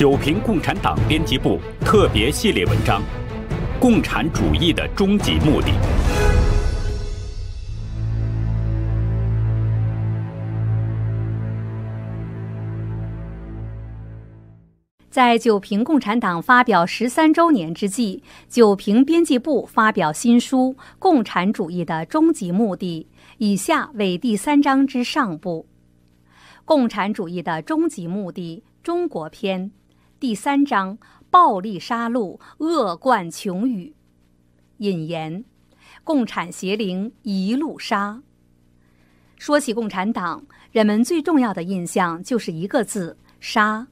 九平共产党编辑部特别系列文章，《共产主义的终极目的》。在九平共产党发表十三周年之际，九平编辑部发表新书《共产主义的终极目的》，以下为第三章之上部，《共产主义的终极目的》中国篇。第三章：暴力杀戮，恶贯穷宇。引言：共产邪灵一路杀。说起共产党，人们最重要的印象就是一个字“杀”。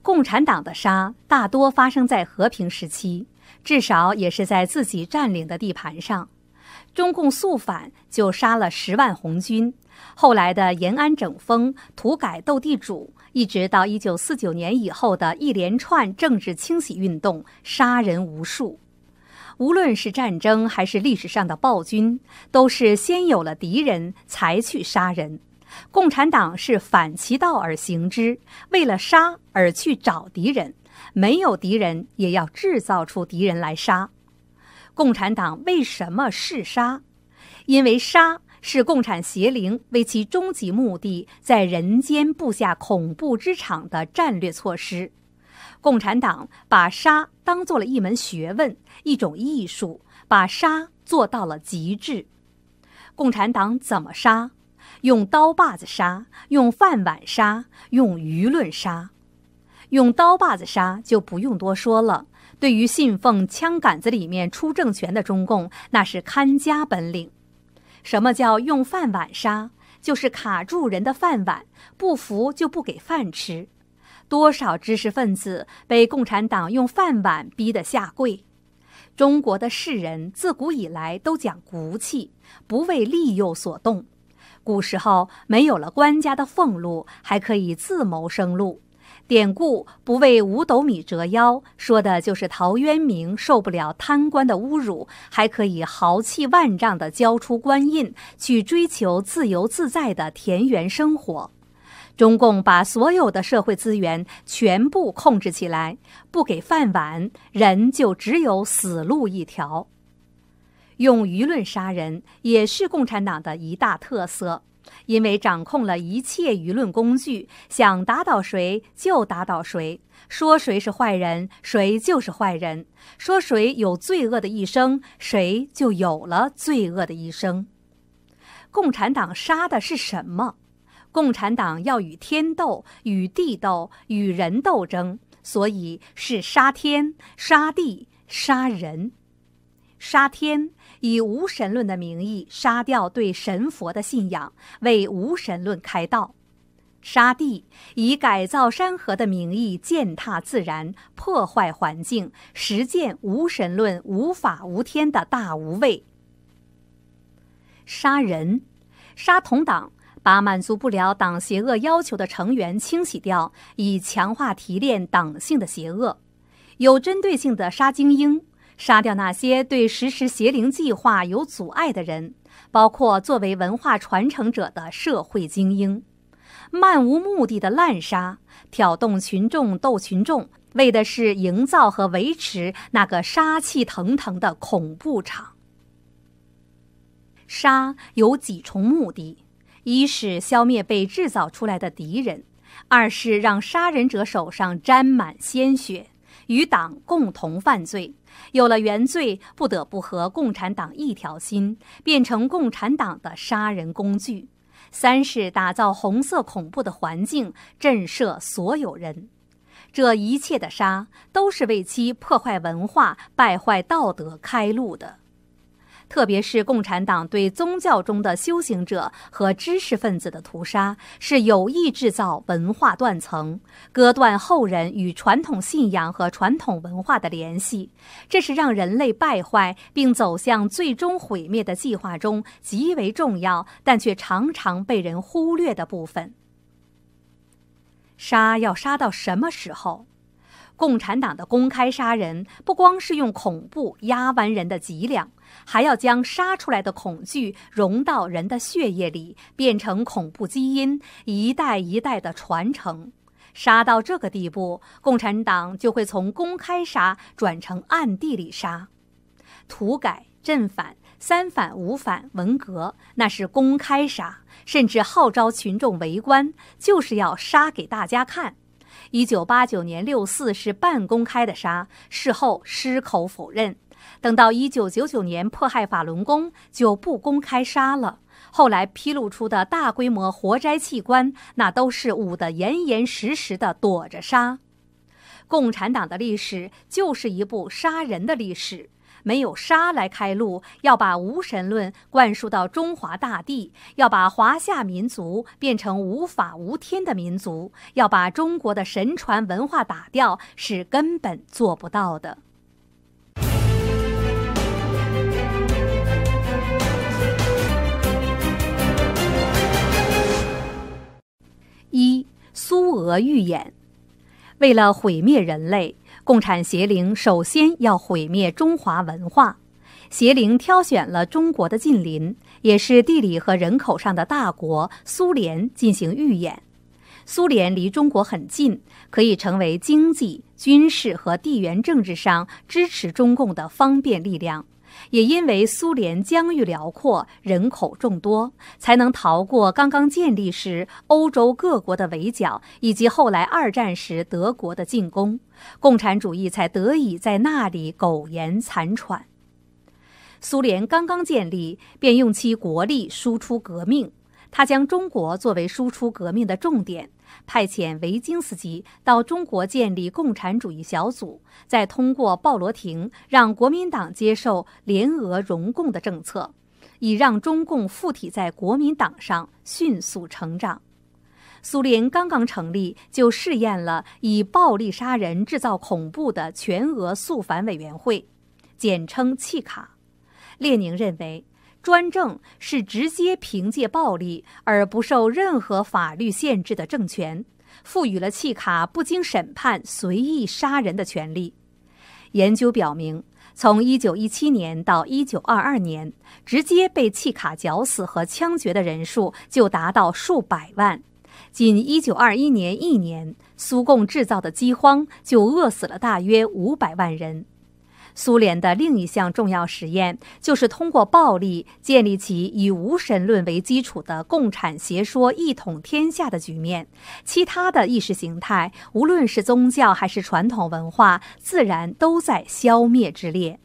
共产党的杀，大多发生在和平时期，至少也是在自己占领的地盘上。中共肃反就杀了十万红军。后来的延安整风、土改、斗地主，一直到一九四九年以后的一连串政治清洗运动，杀人无数。无论是战争还是历史上的暴君，都是先有了敌人才去杀人。共产党是反其道而行之，为了杀而去找敌人，没有敌人也要制造出敌人来杀。共产党为什么嗜杀？因为杀。是共产邪灵为其终极目的在人间布下恐怖之场的战略措施。共产党把杀当做了一门学问，一种艺术，把杀做到了极致。共产党怎么杀？用刀把子杀，用饭碗杀，用舆论杀。用刀把子杀就不用多说了，对于信奉枪杆子里面出政权的中共，那是看家本领。什么叫用饭碗杀？就是卡住人的饭碗，不服就不给饭吃。多少知识分子被共产党用饭碗逼得下跪？中国的士人自古以来都讲骨气，不为利诱所动。古时候没有了官家的俸禄，还可以自谋生路。典故“不为五斗米折腰”说的就是陶渊明受不了贪官的侮辱，还可以豪气万丈的交出官印，去追求自由自在的田园生活。中共把所有的社会资源全部控制起来，不给饭碗，人就只有死路一条。用舆论杀人也是共产党的一大特色。因为掌控了一切舆论工具，想打倒谁就打倒谁，说谁是坏人，谁就是坏人；说谁有罪恶的一生，谁就有了罪恶的一生。共产党杀的是什么？共产党要与天斗，与地斗，与人斗争，所以是杀天、杀地、杀人。杀天。以无神论的名义杀掉对神佛的信仰，为无神论开道；杀地以改造山河的名义践踏自然、破坏环境，实践无神论无法无天的大无畏；杀人，杀同党，把满足不了党邪恶要求的成员清洗掉，以强化提炼党性的邪恶，有针对性的杀精英。杀掉那些对实施邪灵计划有阻碍的人，包括作为文化传承者的社会精英。漫无目的的滥杀，挑动群众斗群众，为的是营造和维持那个杀气腾腾的恐怖场。杀有几重目的：一是消灭被制造出来的敌人；二是让杀人者手上沾满鲜血，与党共同犯罪。有了原罪，不得不和共产党一条心，变成共产党的杀人工具。三是打造红色恐怖的环境，震慑所有人。这一切的杀，都是为其破坏文化、败坏道德开路的。特别是共产党对宗教中的修行者和知识分子的屠杀，是有意制造文化断层，割断后人与传统信仰和传统文化的联系。这是让人类败坏并走向最终毁灭的计划中极为重要，但却常常被人忽略的部分。杀要杀到什么时候？共产党的公开杀人，不光是用恐怖压弯人的脊梁，还要将杀出来的恐惧融到人的血液里，变成恐怖基因，一代一代的传承。杀到这个地步，共产党就会从公开杀转成暗地里杀。土改、镇反、三反五反、文革，那是公开杀，甚至号召群众围观，就是要杀给大家看。一九八九年六四是半公开的杀，事后矢口否认；等到一九九九年迫害法轮功，就不公开杀了。后来披露出的大规模活摘器官，那都是捂得严严实实的，躲着杀。共产党的历史就是一部杀人的历史。没有杀来开路，要把无神论灌输到中华大地，要把华夏民族变成无法无天的民族，要把中国的神传文化打掉，是根本做不到的。一苏俄预言，为了毁灭人类。共产邪灵首先要毁灭中华文化，邪灵挑选了中国的近邻，也是地理和人口上的大国苏联进行预演。苏联离中国很近，可以成为经济、军事和地缘政治上支持中共的方便力量。也因为苏联疆域辽阔、人口众多，才能逃过刚刚建立时欧洲各国的围剿，以及后来二战时德国的进攻，共产主义才得以在那里苟延残喘。苏联刚刚建立，便用其国力输出革命，他将中国作为输出革命的重点。派遣维京斯基到中国建立共产主义小组，再通过鲍罗廷让国民党接受联俄融共的政策，以让中共附体在国民党上迅速成长。苏联刚刚成立就试验了以暴力杀人制造恐怖的全俄肃反委员会，简称契卡。列宁认为。专政是直接凭借暴力而不受任何法律限制的政权，赋予了契卡不经审判随意杀人的权利。研究表明，从1917年到1922年，直接被契卡绞死和枪决的人数就达到数百万。仅1921年一年，苏共制造的饥荒就饿死了大约500万人。苏联的另一项重要实验，就是通过暴力建立起以无神论为基础的共产邪说一统天下的局面。其他的意识形态，无论是宗教还是传统文化，自然都在消灭之列。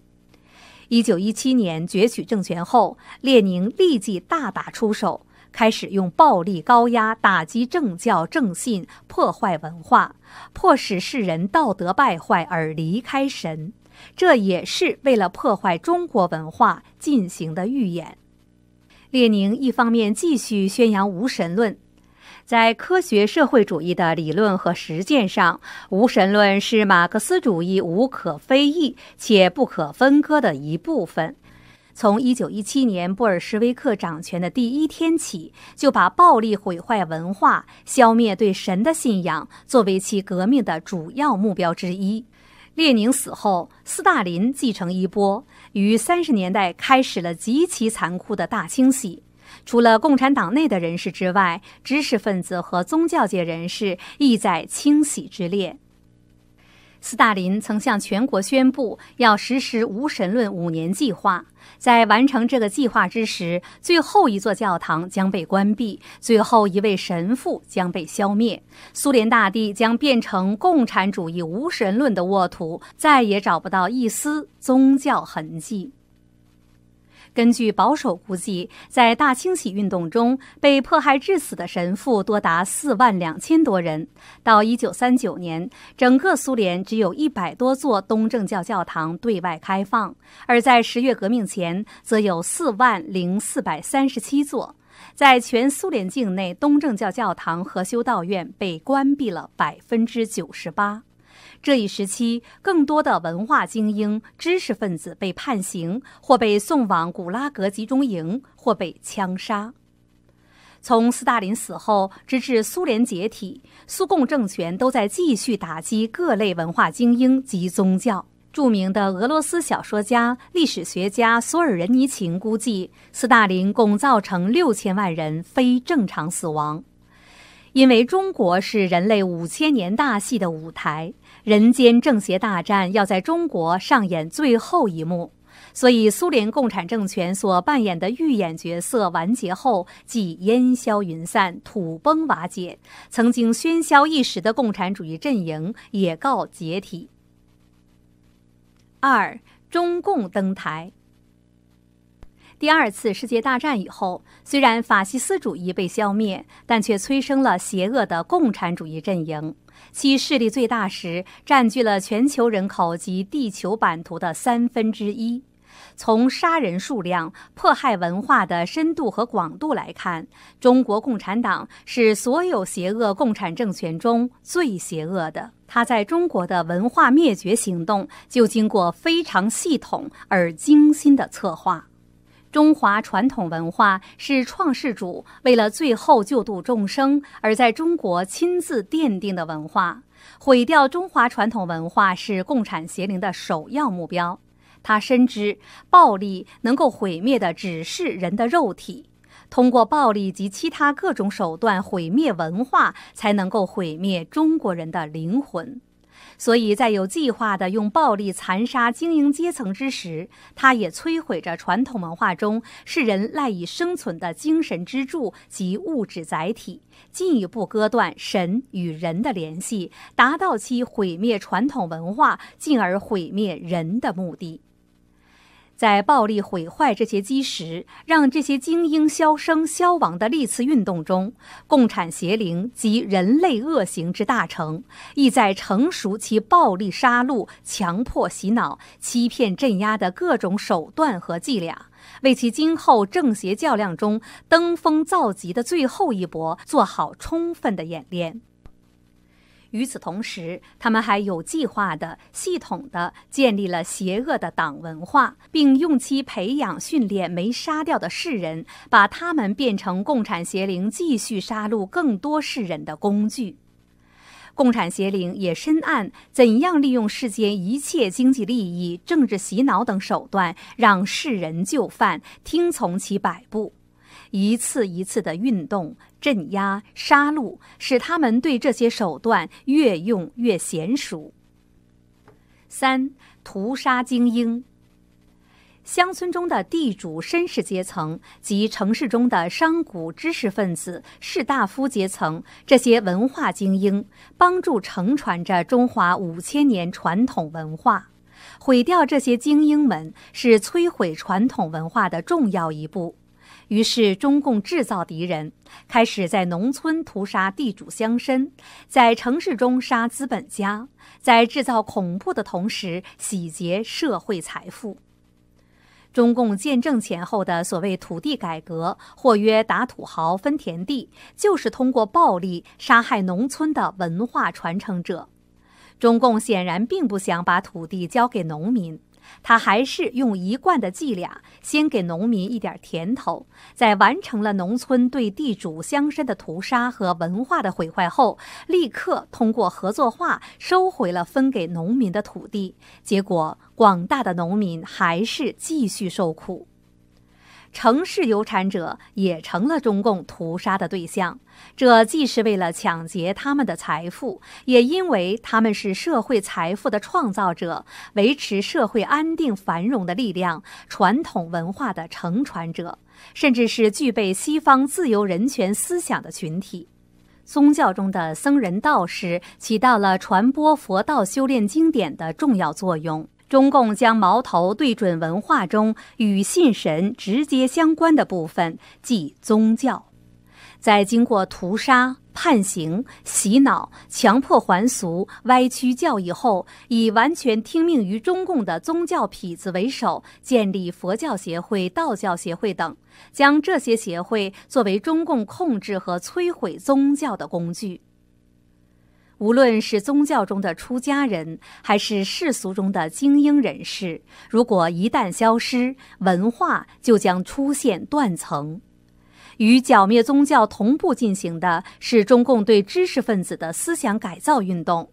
一九一七年攫取政权后，列宁立即大打出手，开始用暴力高压打击政教正信，破坏文化，迫使世人道德败坏而离开神。这也是为了破坏中国文化进行的预演。列宁一方面继续宣扬无神论，在科学社会主义的理论和实践上，无神论是马克思主义无可非议且不可分割的一部分。从1917年布尔什维克掌权的第一天起，就把暴力毁坏文化、消灭对神的信仰作为其革命的主要目标之一。列宁死后，斯大林继承衣钵，于三十年代开始了极其残酷的大清洗。除了共产党内的人士之外，知识分子和宗教界人士亦在清洗之列。斯大林曾向全国宣布，要实施无神论五年计划。在完成这个计划之时，最后一座教堂将被关闭，最后一位神父将被消灭。苏联大地将变成共产主义无神论的沃土，再也找不到一丝宗教痕迹。根据保守估计，在大清洗运动中被迫害致死的神父多达四万两千多人。到1939年，整个苏联只有一百多座东正教教堂对外开放，而在十月革命前，则有四万零四百三十七座。在全苏联境内，东正教教堂和修道院被关闭了百分之九十八。这一时期，更多的文化精英、知识分子被判刑，或被送往古拉格集中营，或被枪杀。从斯大林死后直至苏联解体，苏共政权都在继续打击各类文化精英及宗教。著名的俄罗斯小说家、历史学家索尔仁尼琴估计，斯大林共造成六千万人非正常死亡。因为中国是人类五千年大戏的舞台。人间正邪大战要在中国上演最后一幕，所以苏联共产政权所扮演的预演角色完结后即烟消云散、土崩瓦解，曾经喧嚣一时的共产主义阵营也告解体。二，中共登台。第二次世界大战以后，虽然法西斯主义被消灭，但却催生了邪恶的共产主义阵营。其势力最大时，占据了全球人口及地球版图的三分之一。从杀人数量、迫害文化的深度和广度来看，中国共产党是所有邪恶共产政权中最邪恶的。它在中国的文化灭绝行动就经过非常系统而精心的策划。中华传统文化是创世主为了最后救度众生而在中国亲自奠定的文化。毁掉中华传统文化是共产邪灵的首要目标。他深知暴力能够毁灭的只是人的肉体，通过暴力及其他各种手段毁灭文化，才能够毁灭中国人的灵魂。所以在有计划地用暴力残杀精英阶层之时，它也摧毁着传统文化中世人赖以生存的精神支柱及物质载体，进一步割断神与人的联系，达到其毁灭传统文化，进而毁灭人的目的。在暴力毁坏这些基石，让这些精英消声消亡的历次运动中，共产邪灵及人类恶行之大成，亦在成熟其暴力杀戮、强迫洗脑、欺骗镇压的各种手段和伎俩，为其今后正邪较量中登峰造极的最后一搏做好充分的演练。与此同时，他们还有计划的、系统的建立了邪恶的党文化，并用其培养、训练没杀掉的世人，把他们变成共产邪灵，继续杀戮更多世人的工具。共产邪灵也深谙怎样利用世间一切经济利益、政治洗脑等手段，让世人就范，听从其摆布。一次一次的运动、镇压、杀戮，使他们对这些手段越用越娴熟。三、屠杀精英。乡村中的地主、绅士阶层及城市中的商贾、知识分子、士大夫阶层，这些文化精英，帮助承传着中华五千年传统文化。毁掉这些精英们，是摧毁传统文化的重要一步。于是，中共制造敌人，开始在农村屠杀地主乡绅，在城市中杀资本家，在制造恐怖的同时洗劫社会财富。中共建政前后的所谓土地改革，或曰打土豪分田地，就是通过暴力杀害农村的文化传承者。中共显然并不想把土地交给农民。他还是用一贯的伎俩，先给农民一点甜头，在完成了农村对地主乡绅的屠杀和文化的毁坏后，立刻通过合作化收回了分给农民的土地，结果广大的农民还是继续受苦。城市有产者也成了中共屠杀的对象，这既是为了抢劫他们的财富，也因为他们是社会财富的创造者、维持社会安定繁荣的力量、传统文化的承传者，甚至是具备西方自由人权思想的群体。宗教中的僧人、道士起到了传播佛道修炼经典的重要作用。中共将矛头对准文化中与信神直接相关的部分，即宗教。在经过屠杀、判刑、洗脑、强迫还俗、歪曲教义后，以完全听命于中共的宗教痞子为首，建立佛教协会、道教协会等，将这些协会作为中共控制和摧毁宗教的工具。无论是宗教中的出家人，还是世俗中的精英人士，如果一旦消失，文化就将出现断层。与剿灭宗教同步进行的是中共对知识分子的思想改造运动，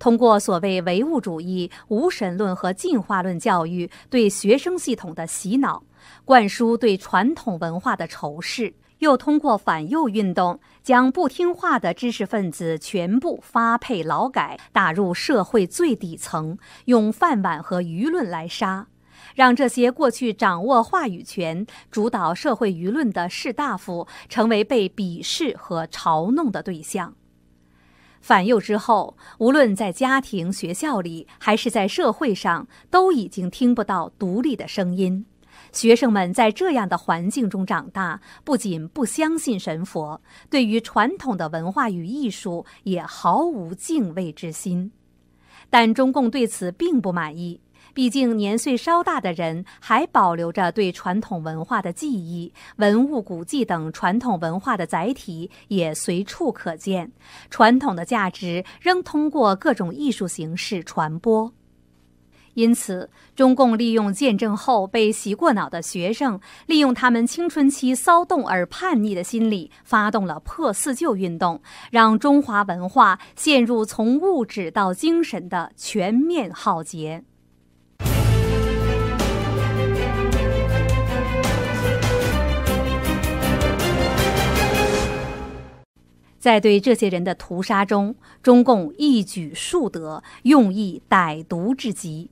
通过所谓唯物主义、无神论和进化论教育，对学生系统的洗脑，灌输对传统文化的仇视。又通过反右运动，将不听话的知识分子全部发配劳改，打入社会最底层，用饭碗和舆论来杀，让这些过去掌握话语权、主导社会舆论的士大夫，成为被鄙视和嘲弄的对象。反右之后，无论在家庭、学校里，还是在社会上，都已经听不到独立的声音。学生们在这样的环境中长大，不仅不相信神佛，对于传统的文化与艺术也毫无敬畏之心。但中共对此并不满意，毕竟年岁稍大的人还保留着对传统文化的记忆，文物古迹等传统文化的载体也随处可见，传统的价值仍通过各种艺术形式传播。因此，中共利用建政后被洗过脑的学生，利用他们青春期骚动而叛逆的心理，发动了破四旧运动，让中华文化陷入从物质到精神的全面浩劫。在对这些人的屠杀中，中共一举数得，用意歹毒至极。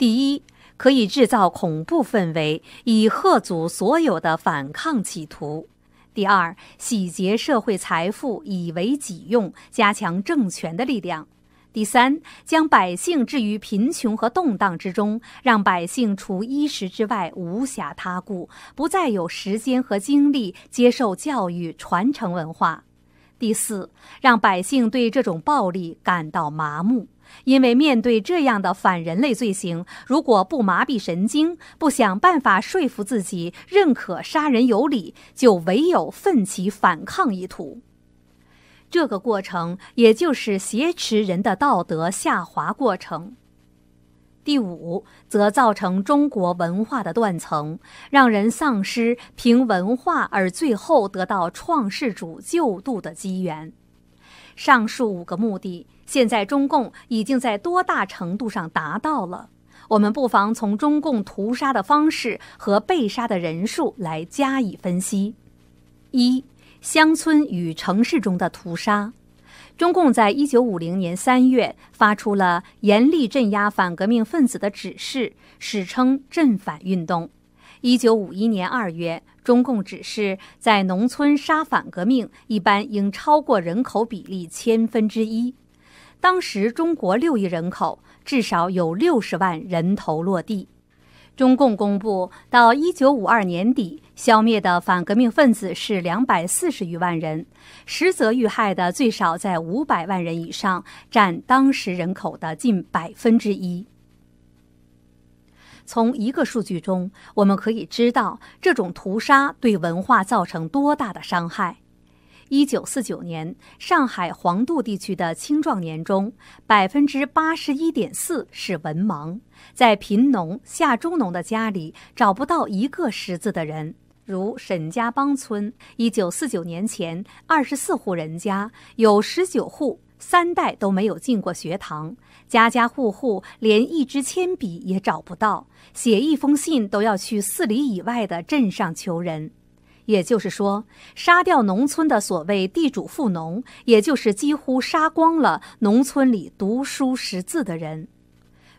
第一，可以制造恐怖氛围，以吓阻所有的反抗企图；第二，洗劫社会财富以为己用，加强政权的力量；第三，将百姓置于贫穷和动荡之中，让百姓除衣食之外无暇他顾，不再有时间和精力接受教育、传承文化；第四，让百姓对这种暴力感到麻木。因为面对这样的反人类罪行，如果不麻痹神经，不想办法说服自己认可杀人有理，就唯有奋起反抗一途。这个过程，也就是挟持人的道德下滑过程。第五，则造成中国文化的断层，让人丧失凭文化而最后得到创世主救度的机缘。上述五个目的。现在中共已经在多大程度上达到了？我们不妨从中共屠杀的方式和被杀的人数来加以分析。一、乡村与城市中的屠杀。中共在一九五零年三月发出了严厉镇压反革命分子的指示，史称“镇反运动”。一九五一年二月，中共指示在农村杀反革命一般应超过人口比例千分之一。当时中国六亿人口，至少有六十万人头落地。中共公布到一九五二年底消灭的反革命分子是两百四十余万人，实则遇害的最少在五百万人以上，占当时人口的近百分之一。从一个数据中，我们可以知道这种屠杀对文化造成多大的伤害。一九四九年，上海黄渡地区的青壮年中，百分之八十一点四是文盲，在贫农下中农的家里找不到一个识字的人。如沈家浜村，一九四九年前，二十四户人家有十九户三代都没有进过学堂，家家户户连一支铅笔也找不到，写一封信都要去四里以外的镇上求人。也就是说，杀掉农村的所谓地主富农，也就是几乎杀光了农村里读书识字的人。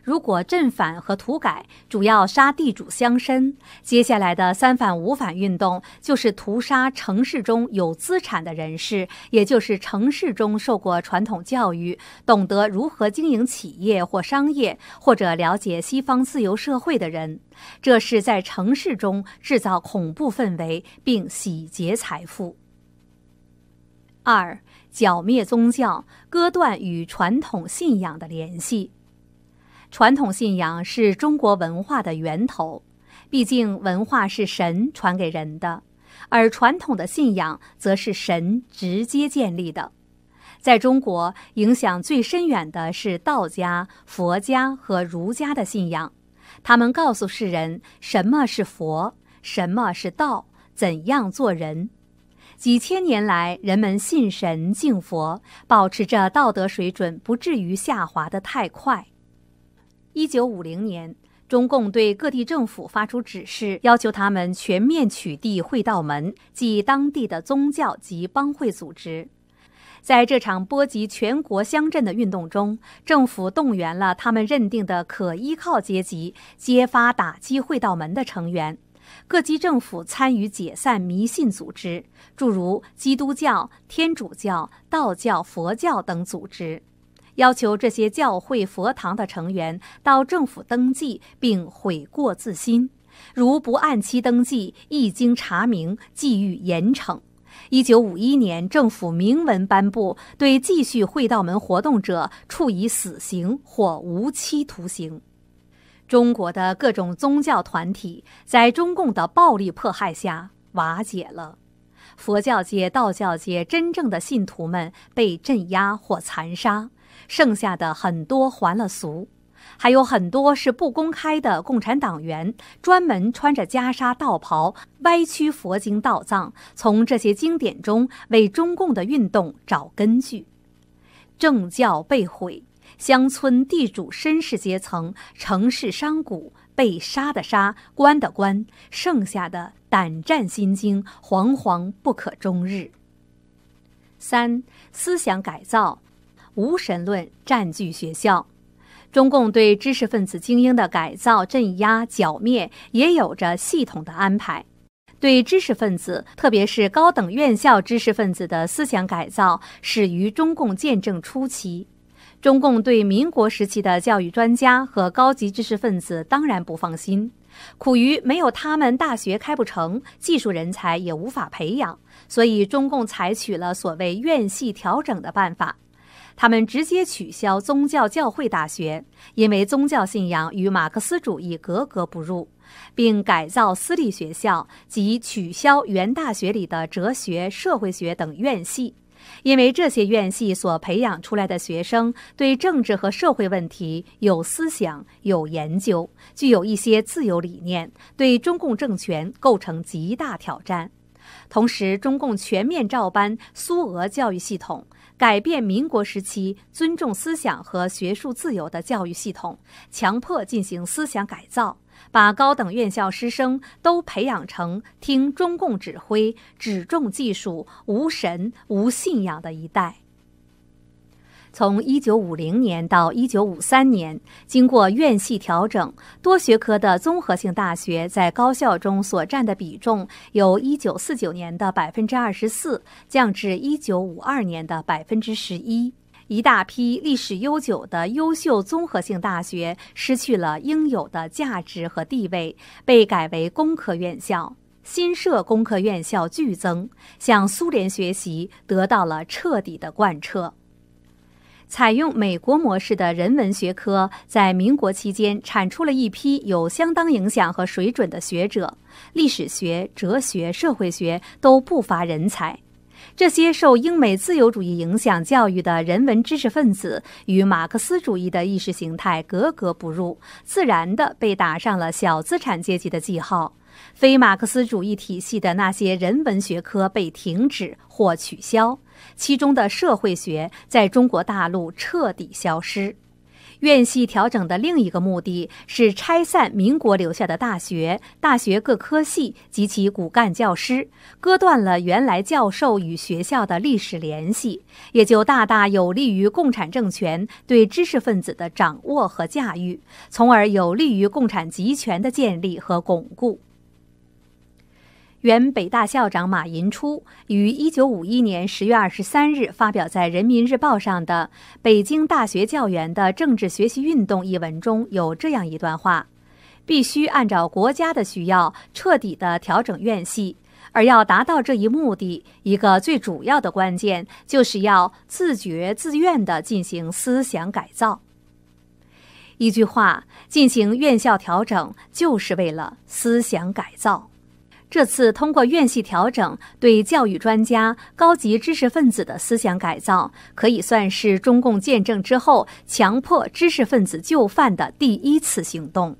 如果镇反和土改主要杀地主乡绅，接下来的三反五反运动就是屠杀城市中有资产的人士，也就是城市中受过传统教育、懂得如何经营企业或商业，或者了解西方自由社会的人。这是在城市中制造恐怖氛围并洗劫财富。二，剿灭宗教，割断与传统信仰的联系。传统信仰是中国文化的源头，毕竟文化是神传给人的，而传统的信仰则是神直接建立的。在中国，影响最深远的是道家、佛家和儒家的信仰，他们告诉世人什么是佛，什么是道，怎样做人。几千年来，人们信神敬佛，保持着道德水准，不至于下滑得太快。一九五零年，中共对各地政府发出指示，要求他们全面取缔会道门及当地的宗教及帮会组织。在这场波及全国乡镇的运动中，政府动员了他们认定的可依靠阶级，揭发打击会道门的成员。各级政府参与解散迷信组织，诸如基督教、天主教、道教、佛教等组织。要求这些教会、佛堂的成员到政府登记并悔过自新，如不按期登记，一经查明，即予严惩。一九五一年，政府明文颁布，对继续会道门活动者处以死刑或无期徒刑。中国的各种宗教团体在中共的暴力迫害下瓦解了，佛教界、道教界真正的信徒们被镇压或残杀。剩下的很多还了俗，还有很多是不公开的共产党员，专门穿着袈裟道袍，歪曲佛经道藏，从这些经典中为中共的运动找根据。政教被毁，乡村地主绅士阶层、城市商贾被杀的杀，关的关，剩下的胆战心惊，惶惶不可终日。三思想改造。无神论占据学校，中共对知识分子精英的改造、镇压、剿灭也有着系统的安排。对知识分子，特别是高等院校知识分子的思想改造，始于中共建政初期。中共对民国时期的教育专家和高级知识分子当然不放心，苦于没有他们，大学开不成，技术人才也无法培养，所以中共采取了所谓院系调整的办法。他们直接取消宗教教会大学，因为宗教信仰与马克思主义格格不入，并改造私立学校及取消原大学里的哲学、社会学等院系，因为这些院系所培养出来的学生对政治和社会问题有思想、有研究，具有一些自由理念，对中共政权构成极大挑战。同时，中共全面照搬苏俄教育系统。改变民国时期尊重思想和学术自由的教育系统，强迫进行思想改造，把高等院校师生都培养成听中共指挥、只重技术、无神无信仰的一代。从一九五零年到一九五三年，经过院系调整，多学科的综合性大学在高校中所占的比重，由一九四九年的百分之二十四降至一九五二年的百分之十一。一大批历史悠久的优秀综合性大学失去了应有的价值和地位，被改为工科院校，新设工科院校剧增，向苏联学习得到了彻底的贯彻。采用美国模式的人文学科，在民国期间产出了一批有相当影响和水准的学者，历史学、哲学、社会学都不乏人才。这些受英美自由主义影响教育的人文知识分子，与马克思主义的意识形态格格不入，自然地被打上了小资产阶级的记号。非马克思主义体系的那些人文学科被停止或取消。其中的社会学在中国大陆彻底消失。院系调整的另一个目的是拆散民国留下的大学、大学各科系及其骨干教师，割断了原来教授与学校的历史联系，也就大大有利于共产政权对知识分子的掌握和驾驭，从而有利于共产集权的建立和巩固。原北大校长马寅初于一九五一年十月二十三日发表在《人民日报》上的《北京大学教员的政治学习运动》一文中有这样一段话：“必须按照国家的需要，彻底的调整院系，而要达到这一目的，一个最主要的关键，就是要自觉自愿的进行思想改造。一句话，进行院校调整，就是为了思想改造。”这次通过院系调整，对教育专家、高级知识分子的思想改造，可以算是中共建政之后强迫知识分子就范的第一次行动。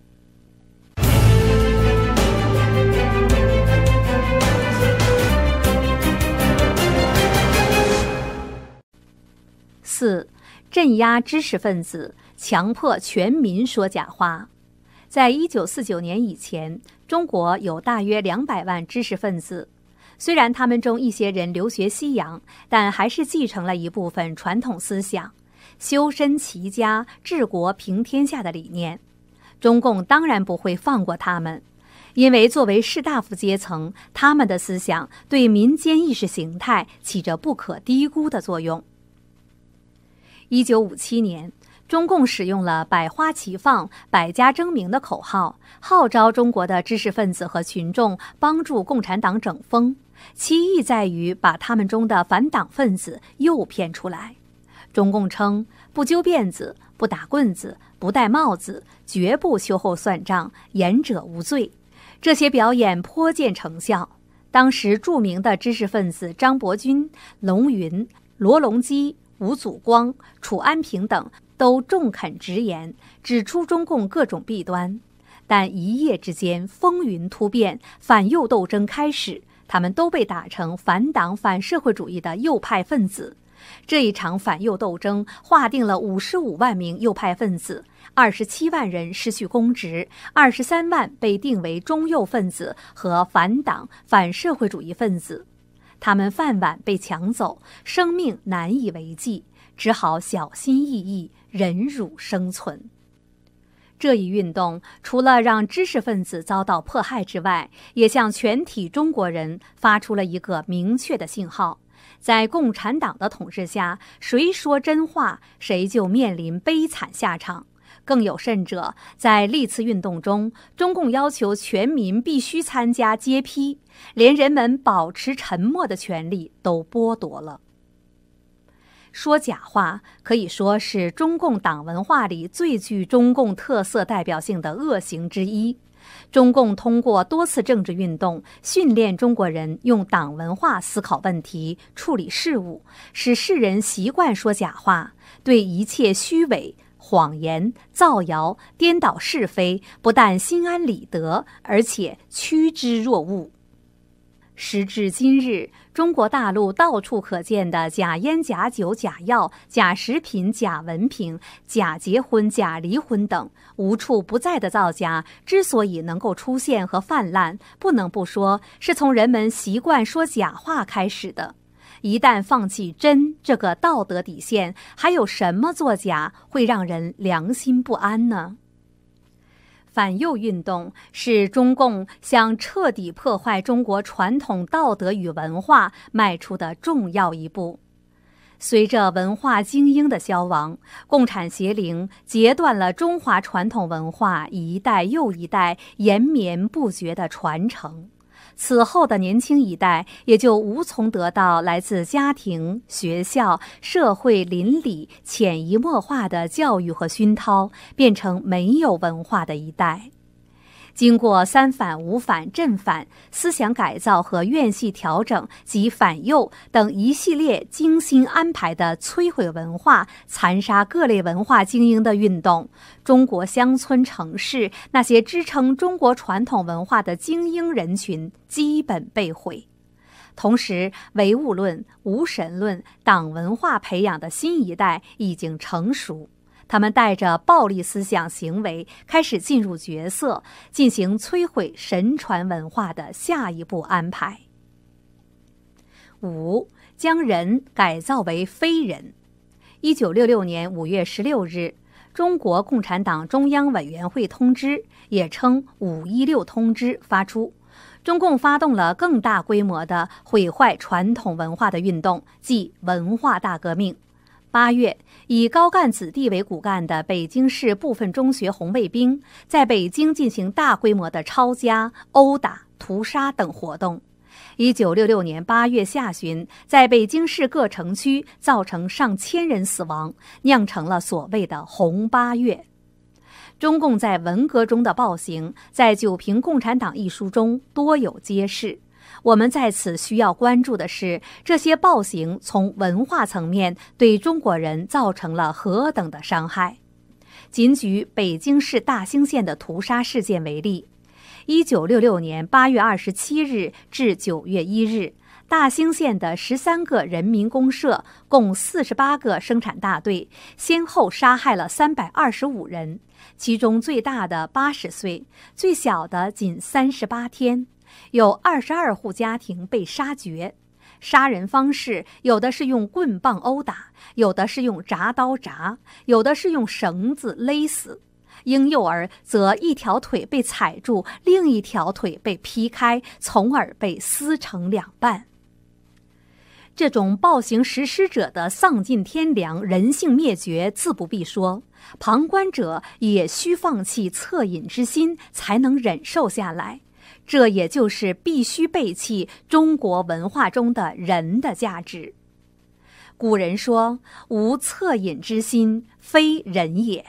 四，镇压知识分子，强迫全民说假话，在一九四九年以前。中国有大约两百万知识分子，虽然他们中一些人留学西洋，但还是继承了一部分传统思想，修身齐家、治国平天下的理念。中共当然不会放过他们，因为作为士大夫阶层，他们的思想对民间意识形态起着不可低估的作用。一九五七年。中共使用了“百花齐放，百家争鸣”的口号，号召中国的知识分子和群众帮助共产党整风，其意在于把他们中的反党分子诱骗出来。中共称：“不揪辫子，不打棍子，不戴帽子，绝不秋后算账，言者无罪。”这些表演颇见成效。当时著名的知识分子张伯钧、龙云、罗隆基、吴祖光、楚安平等。都中肯直言，指出中共各种弊端，但一夜之间风云突变，反右斗争开始，他们都被打成反党反社会主义的右派分子。这一场反右斗争划定了五十五万名右派分子，二十七万人失去公职，二十三万被定为中右分子和反党反社会主义分子，他们饭碗被抢走，生命难以为继，只好小心翼翼。忍辱生存，这一运动除了让知识分子遭到迫害之外，也向全体中国人发出了一个明确的信号：在共产党的统治下，谁说真话，谁就面临悲惨下场。更有甚者，在历次运动中，中共要求全民必须参加揭批，连人们保持沉默的权利都剥夺了。说假话可以说是中共党文化里最具中共特色代表性的恶行之一。中共通过多次政治运动，训练中国人用党文化思考问题、处理事务，使世人习惯说假话，对一切虚伪、谎言、造谣、颠倒是非，不但心安理得，而且趋之若鹜。时至今日。中国大陆到处可见的假烟、假酒、假药、假食品、假文凭、假结婚、假离婚等无处不在的造假，之所以能够出现和泛滥，不能不说是从人们习惯说假话开始的。一旦放弃“真”这个道德底线，还有什么作假会让人良心不安呢？反右运动是中共向彻底破坏中国传统道德与文化迈出的重要一步。随着文化精英的消亡，共产邪灵截断了中华传统文化一代又一代延绵不绝的传承。此后的年轻一代也就无从得到来自家庭、学校、社会、邻里潜移默化的教育和熏陶，变成没有文化的一代。经过三反、五反、镇反、思想改造和院系调整及反右等一系列精心安排的摧毁文化、残杀各类文化精英的运动，中国乡村、城市那些支撑中国传统文化的精英人群基本被毁。同时，唯物论、无神论、党文化培养的新一代已经成熟。他们带着暴力思想行为开始进入角色，进行摧毁神传文化的下一步安排。五将人改造为非人。一九六六年五月十六日，中国共产党中央委员会通知，也称“五一六通知”发出，中共发动了更大规模的毁坏传统文化的运动，即文化大革命。八月，以高干子弟为骨干的北京市部分中学红卫兵在北京进行大规模的抄家、殴打、屠杀等活动。一九六六年八月下旬，在北京市各城区造成上千人死亡，酿成了所谓的“红八月”。中共在文革中的暴行，在《九平共产党》一书中多有揭示。我们在此需要关注的是，这些暴行从文化层面对中国人造成了何等的伤害。仅举北京市大兴县的屠杀事件为例：，一九六六年八月二十七日至九月一日，大兴县的十三个人民公社，共四十八个生产大队，先后杀害了三百二十五人，其中最大的八十岁，最小的仅三十八天。有二十二户家庭被杀绝，杀人方式有的是用棍棒殴打，有的是用铡刀铡，有的是用绳子勒死。婴幼儿则一条腿被踩住，另一条腿被劈开，从而被撕成两半。这种暴行实施者的丧尽天良、人性灭绝，自不必说；旁观者也需放弃恻隐之心，才能忍受下来。这也就是必须背弃中国文化中的人的价值。古人说：“无恻隐之心，非人也。”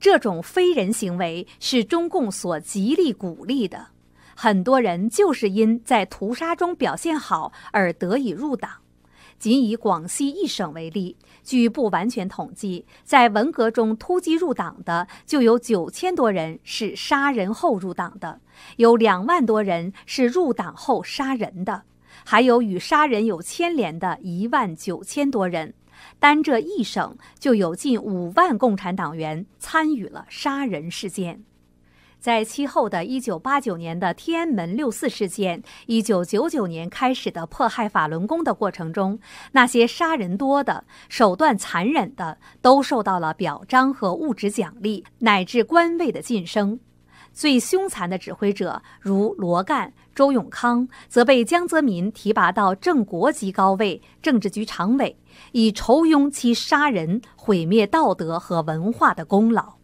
这种非人行为是中共所极力鼓励的。很多人就是因在屠杀中表现好而得以入党。仅以广西一省为例，据不完全统计，在文革中突击入党的就有九千多人，是杀人后入党的有两万多人，是入党后杀人的，还有与杀人有牵连的一万九千多人。单这一省就有近五万共产党员参与了杀人事件。在其后的一九八九年的天安门六四事件，一九九九年开始的迫害法轮功的过程中，那些杀人多的、手段残忍的，都受到了表彰和物质奖励，乃至官位的晋升。最凶残的指挥者如罗干、周永康，则被江泽民提拔到正国级高位，政治局常委，以酬庸其杀人、毁灭道德和文化的功劳。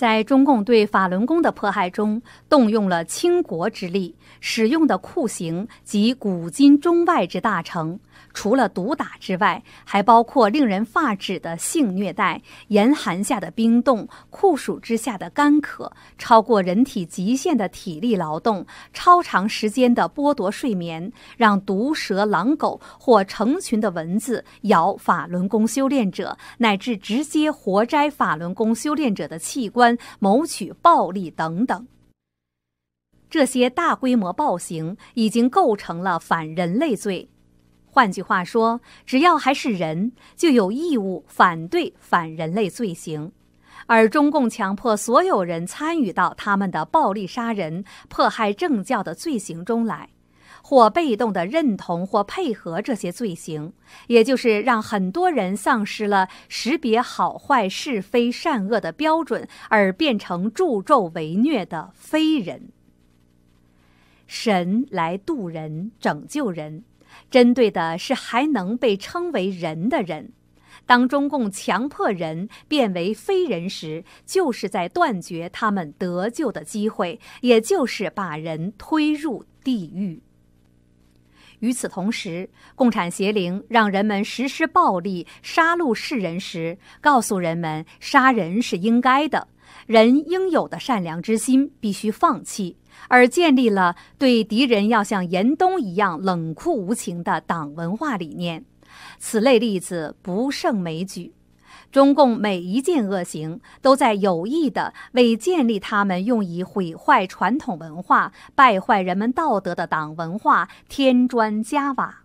在中共对法轮功的迫害中，动用了倾国之力，使用的酷刑及古今中外之大成，除了毒打之外，还包括令人发指的性虐待、严寒下的冰冻、酷暑之下的干渴、超过人体极限的体力劳动、超长时间的剥夺睡眠，让毒蛇、狼狗或成群的蚊子咬法轮功修炼者，乃至直接活摘法轮功修炼者的器官。谋取暴利等等，这些大规模暴行已经构成了反人类罪。换句话说，只要还是人，就有义务反对反人类罪行。而中共强迫所有人参与到他们的暴力杀人、迫害政教的罪行中来。或被动地认同或配合这些罪行，也就是让很多人丧失了识别好坏是非善恶的标准，而变成助纣为虐的非人。神来渡人、拯救人，针对的是还能被称为人的人。当中共强迫人变为非人时，就是在断绝他们得救的机会，也就是把人推入地狱。与此同时，共产邪灵让人们实施暴力、杀戮世人时，告诉人们杀人是应该的，人应有的善良之心必须放弃，而建立了对敌人要像严冬一样冷酷无情的党文化理念。此类例子不胜枚举。中共每一件恶行，都在有意地为建立他们用以毁坏传统文化、败坏人们道德的党文化添砖加瓦。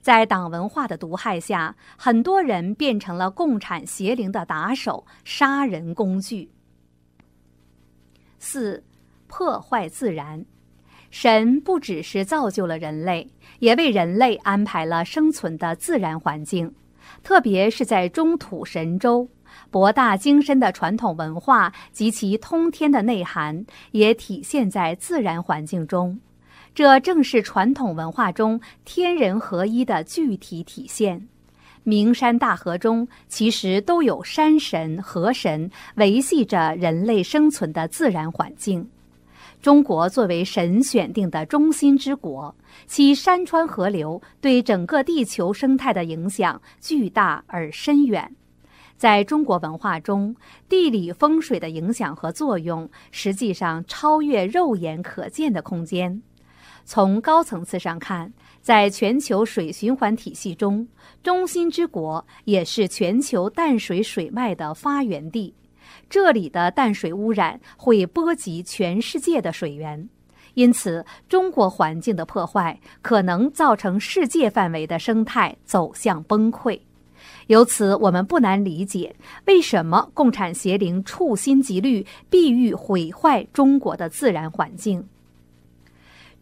在党文化的毒害下，很多人变成了共产邪灵的打手、杀人工具。四、破坏自然，神不只是造就了人类，也为人类安排了生存的自然环境。特别是在中土神州，博大精深的传统文化及其通天的内涵，也体现在自然环境中。这正是传统文化中天人合一的具体体现。名山大河中，其实都有山神、河神维系着人类生存的自然环境。中国作为神选定的中心之国，其山川河流对整个地球生态的影响巨大而深远。在中国文化中，地理风水的影响和作用实际上超越肉眼可见的空间。从高层次上看，在全球水循环体系中，中心之国也是全球淡水水脉的发源地。这里的淡水污染会波及全世界的水源，因此中国环境的破坏可能造成世界范围的生态走向崩溃。由此，我们不难理解为什么共产邪灵处心积虑，必欲毁坏中国的自然环境。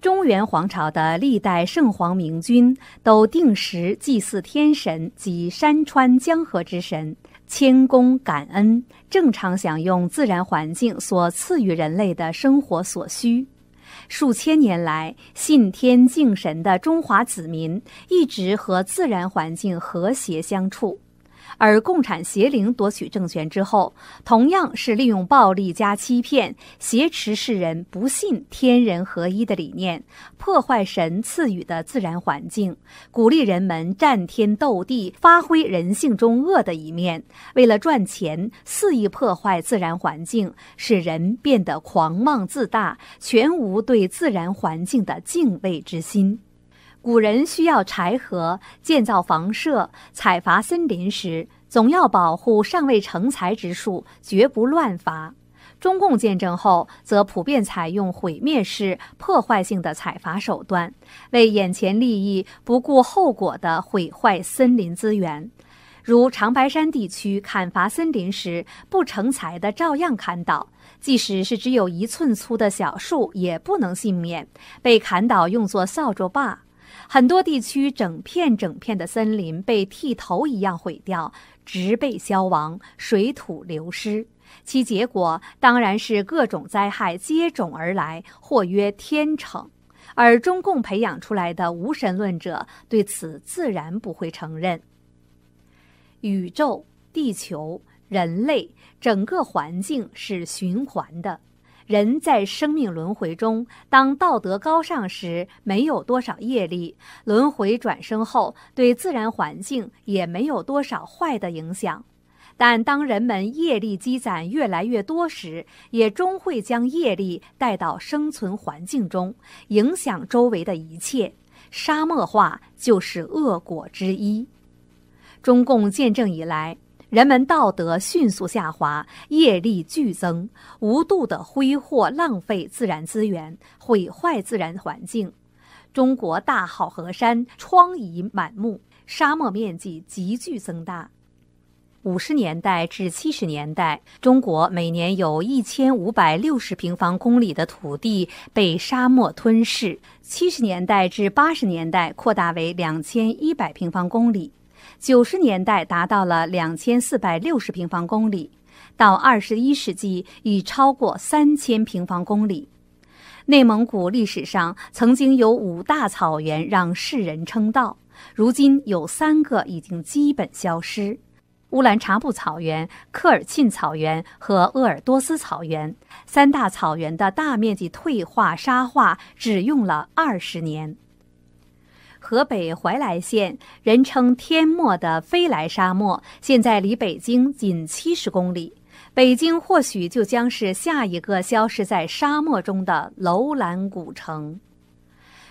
中原皇朝的历代圣皇明君都定时祭祀天神及山川江河之神。谦恭感恩，正常享用自然环境所赐予人类的生活所需。数千年来，信天敬神的中华子民一直和自然环境和谐相处。而共产邪灵夺取政权之后，同样是利用暴力加欺骗，挟持世人不信天人合一的理念，破坏神赐予的自然环境，鼓励人们战天斗地，发挥人性中恶的一面。为了赚钱，肆意破坏自然环境，使人变得狂妄自大，全无对自然环境的敬畏之心。古人需要柴禾建造房舍、采伐森林时，总要保护尚未成材之树，绝不乱伐。中共建政后，则普遍采用毁灭式、破坏性的采伐手段，为眼前利益不顾后果地毁坏森林资源。如长白山地区砍伐森林时，不成材的照样砍倒，即使是只有一寸粗的小树也不能幸免，被砍倒用作扫帚把。很多地区整片整片的森林被剃头一样毁掉，植被消亡，水土流失，其结果当然是各种灾害接踵而来，或曰天惩。而中共培养出来的无神论者对此自然不会承认：宇宙、地球、人类、整个环境是循环的。人在生命轮回中，当道德高尚时，没有多少业力，轮回转生后对自然环境也没有多少坏的影响。但当人们业力积攒越来越多时，也终会将业力带到生存环境中，影响周围的一切。沙漠化就是恶果之一。中共建政以来。人们道德迅速下滑，业力剧增，无度的挥霍浪费自然资源，毁坏自然环境。中国大好河山疮痍满目，沙漠面积急剧增大。五十年代至七十年代，中国每年有一千五百六十平方公里的土地被沙漠吞噬；七十年代至八十年代，扩大为两千一百平方公里。九十年代达到了两千四百六十平方公里，到二十一世纪已超过三千平方公里。内蒙古历史上曾经有五大草原让世人称道，如今有三个已经基本消失：乌兰察布草原、科尔沁草原和鄂尔多斯草原。三大草原的大面积退化沙化只用了二十年。河北怀来县，人称“天漠”的飞来沙漠，现在离北京仅七十公里。北京或许就将是下一个消失在沙漠中的楼兰古城。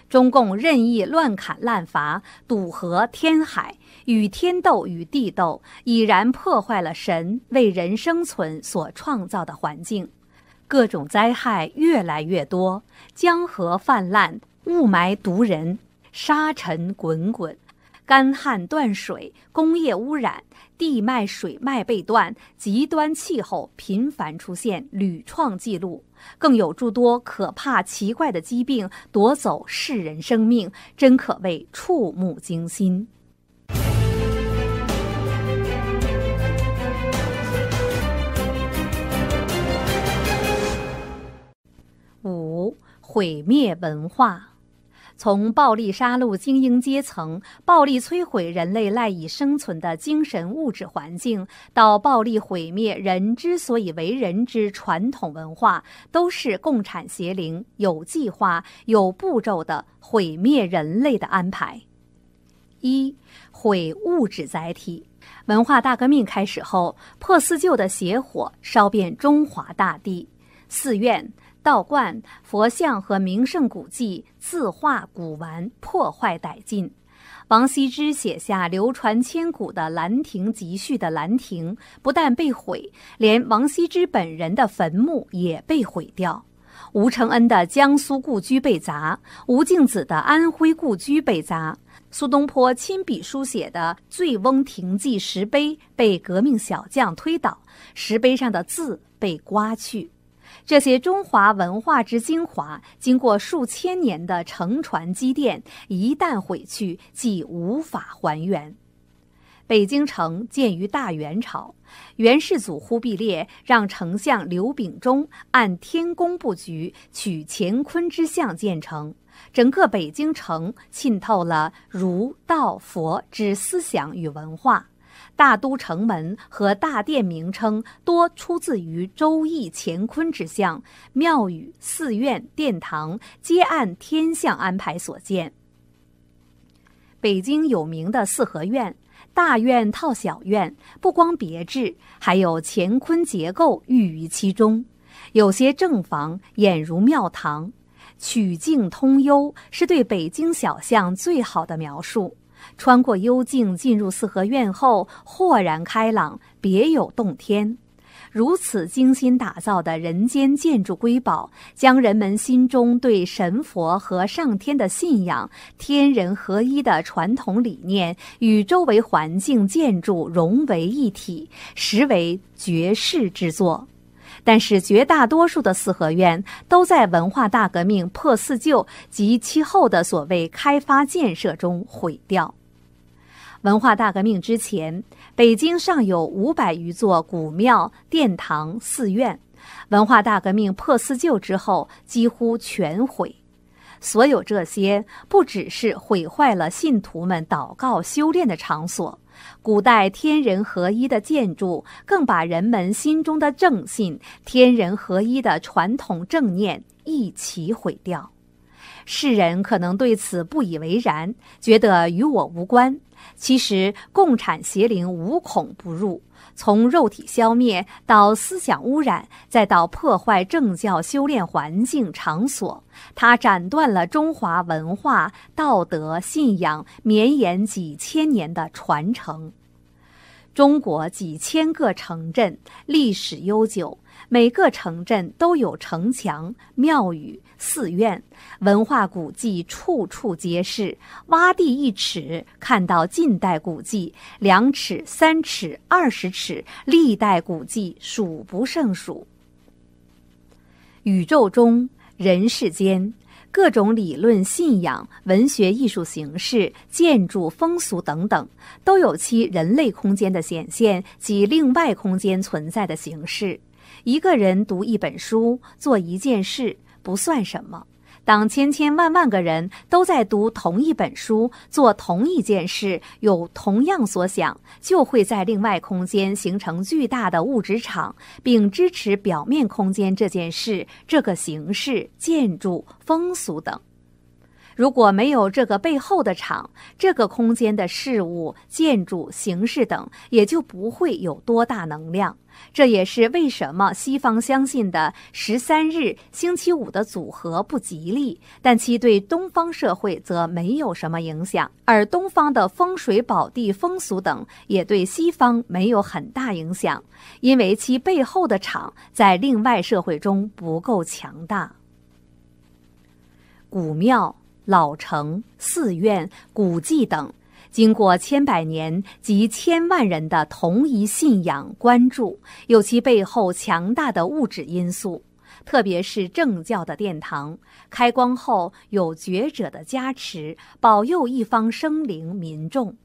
中共任意乱砍滥伐，堵河填海，与天斗与地斗，已然破坏了神为人生存所创造的环境。各种灾害越来越多，江河泛滥，雾霾毒人。沙尘滚滚，干旱断水，工业污染，地脉水脉被断，极端气候频繁出现，屡创纪录，更有诸多可怕奇怪的疾病夺走世人生命，真可谓触目惊心。五，毁灭文化。从暴力杀戮精英阶层，暴力摧毁人类赖以生存的精神物质环境，到暴力毁灭人之所以为人之传统文化，都是共产邪灵有计划、有步骤的毁灭人类的安排。一毁物质载体，文化大革命开始后，破四旧的邪火烧遍中华大地，寺院。道观、佛像和名胜古迹、字画、古玩破坏殆尽。王羲之写下流传千古的《兰亭集序》的兰亭不但被毁，连王羲之本人的坟墓也被毁掉。吴承恩的江苏故居被砸，吴敬梓的安徽故居被砸。苏东坡亲笔书写的《醉翁亭记》石碑被革命小将推倒，石碑上的字被刮去。这些中华文化之精华，经过数千年的承传积淀，一旦毁去，即无法还原。北京城建于大元朝，元世祖忽必烈让丞相刘秉忠按天宫布局取乾坤之象建成。整个北京城浸透了儒、道、佛之思想与文化。大都城门和大殿名称多出自于《周易》乾坤之象，庙宇、寺院、殿堂皆按天象安排所建。北京有名的四合院，大院套小院，不光别致，还有乾坤结构寓于其中。有些正房俨如庙堂，曲径通幽，是对北京小巷最好的描述。穿过幽静，进入四合院后，豁然开朗，别有洞天。如此精心打造的人间建筑瑰宝，将人们心中对神佛和上天的信仰、天人合一的传统理念与周围环境建筑融为一体，实为绝世之作。但是，绝大多数的四合院都在文化大革命破四旧及其后的所谓开发建设中毁掉。文化大革命之前，北京尚有五百余座古庙、殿堂、寺院；文化大革命破四旧之后，几乎全毁。所有这些，不只是毁坏了信徒们祷告、修炼的场所。古代天人合一的建筑，更把人们心中的正信、天人合一的传统正念一起毁掉。世人可能对此不以为然，觉得与我无关。其实，共产邪灵无孔不入。从肉体消灭到思想污染，再到破坏政教修炼环境场所，它斩断了中华文化道德信仰绵延几千年的传承。中国几千个城镇历史悠久，每个城镇都有城墙、庙宇。寺院、文化古迹处处皆是，挖地一尺看到近代古迹，两尺、三尺、二十尺，历代古迹数不胜数。宇宙中、人世间，各种理论、信仰、文学艺术形式、建筑、风俗等等，都有其人类空间的显现及另外空间存在的形式。一个人读一本书，做一件事。不算什么。当千千万万个人都在读同一本书、做同一件事、有同样所想，就会在另外空间形成巨大的物质场，并支持表面空间这件事、这个形式、建筑、风俗等。如果没有这个背后的场，这个空间的事物、建筑形式等，也就不会有多大能量。这也是为什么西方相信的十三日星期五的组合不吉利，但其对东方社会则没有什么影响。而东方的风水宝地、风俗等也对西方没有很大影响，因为其背后的场在另外社会中不够强大。古庙。老城、寺院、古迹等，经过千百年及千万人的同一信仰关注，有其背后强大的物质因素，特别是政教的殿堂开光后，有觉者的加持保佑一方生灵民众。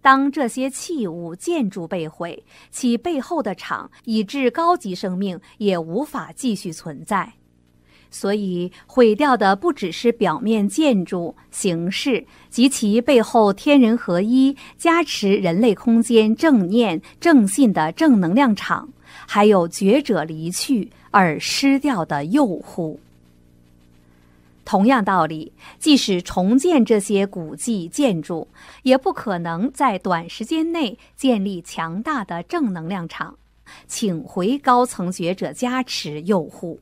当这些器物建筑被毁，其背后的场，以致高级生命也无法继续存在。所以，毁掉的不只是表面建筑形式及其背后天人合一、加持人类空间正念正信的正能量场，还有觉者离去而失掉的诱惑。同样道理，即使重建这些古迹建筑，也不可能在短时间内建立强大的正能量场，请回高层觉者加持诱护。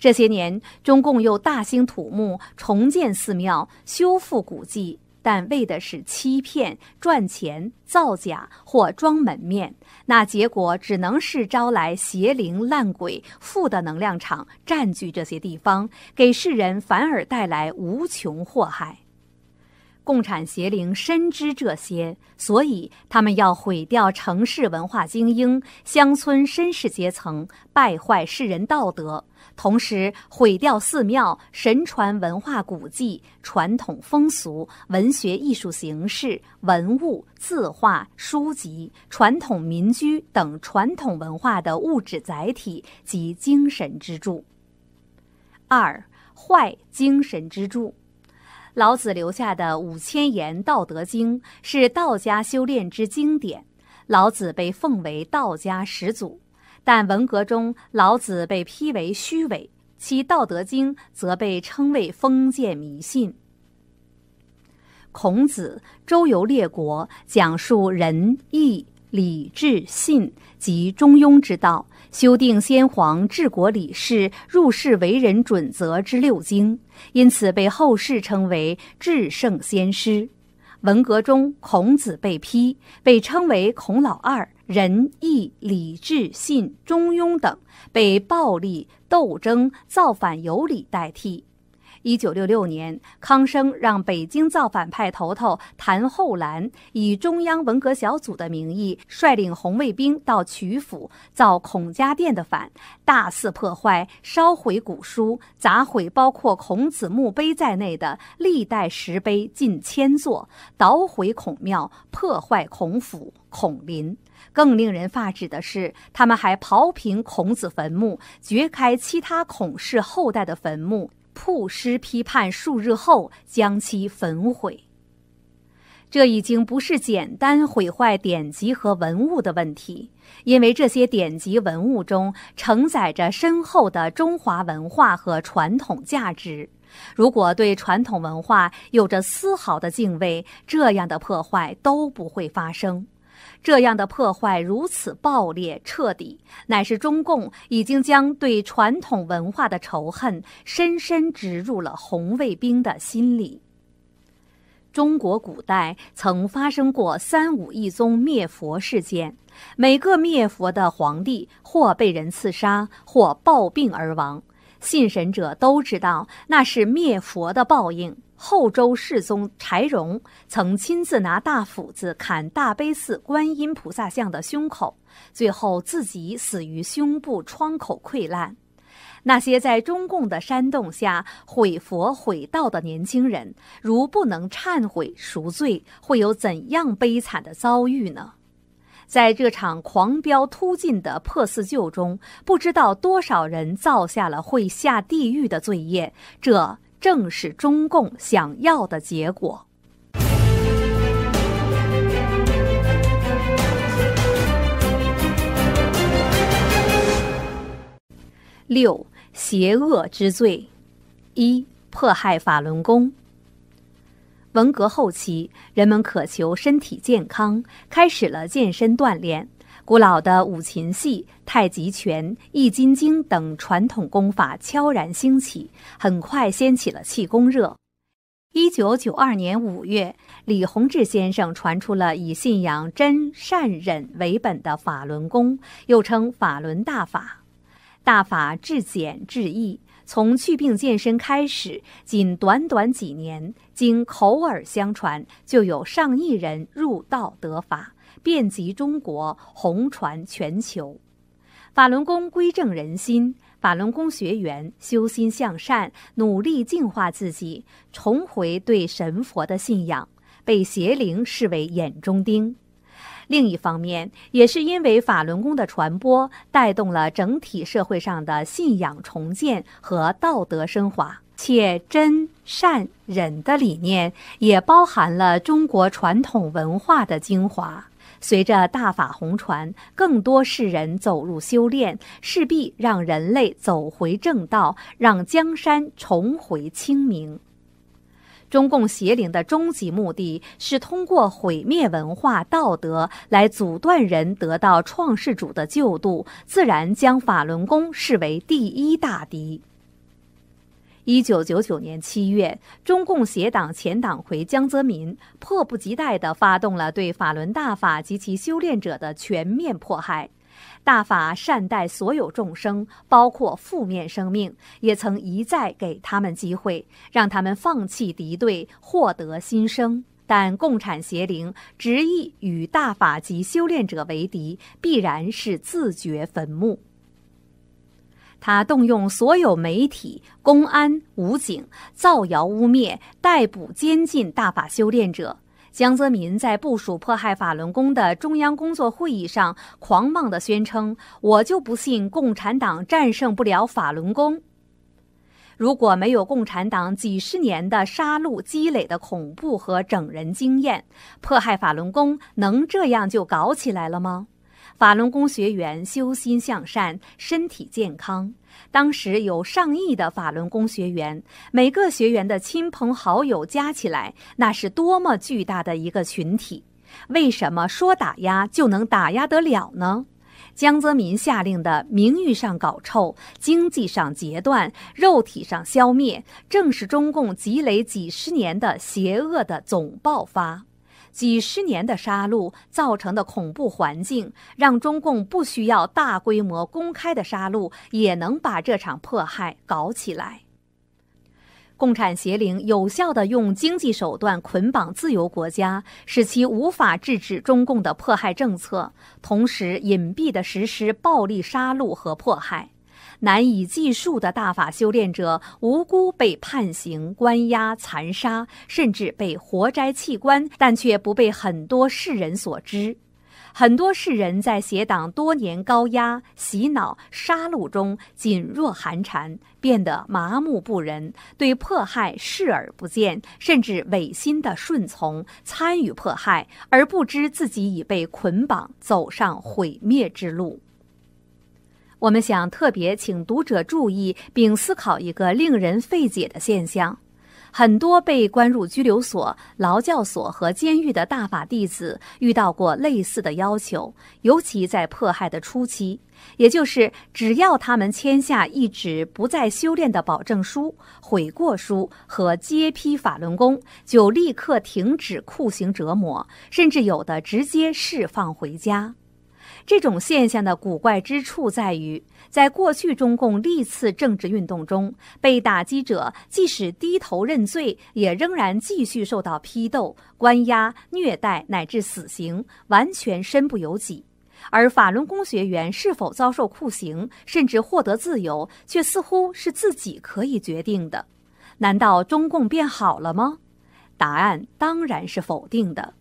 这些年，中共又大兴土木，重建寺庙，修复古迹，但为的是欺骗、赚钱、造假或装门面，那结果只能是招来邪灵、烂鬼、负的能量场占据这些地方，给世人反而带来无穷祸害。共产邪灵深知这些，所以他们要毁掉城市文化精英、乡村绅士阶层，败坏世人道德，同时毁掉寺庙、神传文化古迹、传统风俗、文学艺术形式、文物字画书籍、传统民居等传统文化的物质载体及精神支柱。二，坏精神支柱。老子留下的五千言《道德经》是道家修炼之经典，老子被奉为道家始祖。但文革中，老子被批为虚伪，其《道德经》则被称为封建迷信。孔子周游列国，讲述仁义礼智信及中庸之道。修订先皇治国理事入世为人准则之六经，因此被后世称为至圣先师。文革中，孔子被批，被称为“孔老二”，仁义礼智信、中庸等被暴力斗争、造反有理代替。一九六六年，康生让北京造反派头头谭厚兰以中央文革小组的名义，率领红卫兵到曲阜造孔家店的反，大肆破坏、烧毁古书、砸毁包括孔子墓碑在内的历代石碑近千座，捣毁孔庙、破坏孔府、孔林。更令人发指的是，他们还刨平孔子坟墓，掘开其他孔氏后代的坟墓。曝尸批判数日后，将其焚毁。这已经不是简单毁坏典籍和文物的问题，因为这些典籍文物中承载着深厚的中华文化和传统价值。如果对传统文化有着丝毫的敬畏，这样的破坏都不会发生。这样的破坏如此暴烈彻底，乃是中共已经将对传统文化的仇恨深深植入了红卫兵的心里。中国古代曾发生过三五一宗灭佛事件，每个灭佛的皇帝或被人刺杀，或暴病而亡。信神者都知道那是灭佛的报应。后周世宗柴荣曾亲自拿大斧子砍大悲寺观音菩萨像的胸口，最后自己死于胸部创口溃烂。那些在中共的煽动下毁佛毁道的年轻人，如不能忏悔赎罪，会有怎样悲惨的遭遇呢？在这场狂飙突进的破四旧中，不知道多少人造下了会下地狱的罪业。这。正是中共想要的结果。六邪恶之罪：一迫害法轮功。文革后期，人们渴求身体健康，开始了健身锻炼。古老的五禽戏、太极拳、易筋经等传统功法悄然兴起，很快掀起了气功热。一九九二年五月，李洪志先生传出了以信仰真善忍为本的法轮功，又称法轮大法。大法至简至易，从祛病健身开始，仅短短几年，经口耳相传，就有上亿人入道得法。遍及中国，红传全球。法轮功归正人心，法轮功学员修心向善，努力净化自己，重回对神佛的信仰，被邪灵视为眼中钉。另一方面，也是因为法轮功的传播，带动了整体社会上的信仰重建和道德升华，且真善忍的理念也包含了中国传统文化的精华。随着大法红传，更多世人走入修炼，势必让人类走回正道，让江山重回清明。中共邪灵的终极目的是通过毁灭文化道德来阻断人得到创世主的救度，自然将法轮功视为第一大敌。一九九九年七月，中共协党前党魁江泽民迫不及待地发动了对法轮大法及其修炼者的全面迫害。大法善待所有众生，包括负面生命，也曾一再给他们机会，让他们放弃敌对，获得新生。但共产邪灵执意与大法及修炼者为敌，必然是自掘坟墓。他动用所有媒体、公安、武警造谣污蔑、逮捕、监禁大法修炼者。江泽民在部署迫害法轮功的中央工作会议上，狂妄地宣称：“我就不信共产党战胜不了法轮功！如果没有共产党几十年的杀戮积累的恐怖和整人经验，迫害法轮功能这样就搞起来了吗？”法轮功学员修心向善，身体健康。当时有上亿的法轮功学员，每个学员的亲朋好友加起来，那是多么巨大的一个群体！为什么说打压就能打压得了呢？江泽民下令的，名誉上搞臭，经济上截断，肉体上消灭，正是中共积累几十年的邪恶的总爆发。几十年的杀戮造成的恐怖环境，让中共不需要大规模公开的杀戮，也能把这场迫害搞起来。共产邪灵有效地用经济手段捆绑自由国家，使其无法制止中共的迫害政策，同时隐蔽地实施暴力杀戮和迫害。难以计数的大法修炼者无辜被判刑、关押、残杀，甚至被活摘器官，但却不被很多世人所知。很多世人，在邪党多年高压、洗脑、杀戮中，噤若寒蝉，变得麻木不仁，对迫害视而不见，甚至违心的顺从、参与迫害，而不知自己已被捆绑，走上毁灭之路。我们想特别请读者注意并思考一个令人费解的现象：很多被关入拘留所、劳教所和监狱的大法弟子遇到过类似的要求，尤其在迫害的初期，也就是只要他们签下一纸不再修炼的保证书、悔过书和揭批法轮功，就立刻停止酷刑折磨，甚至有的直接释放回家。这种现象的古怪之处在于，在过去中共历次政治运动中，被打击者即使低头认罪，也仍然继续受到批斗、关押、虐待乃至死刑，完全身不由己；而法轮功学员是否遭受酷刑，甚至获得自由，却似乎是自己可以决定的。难道中共变好了吗？答案当然是否定的。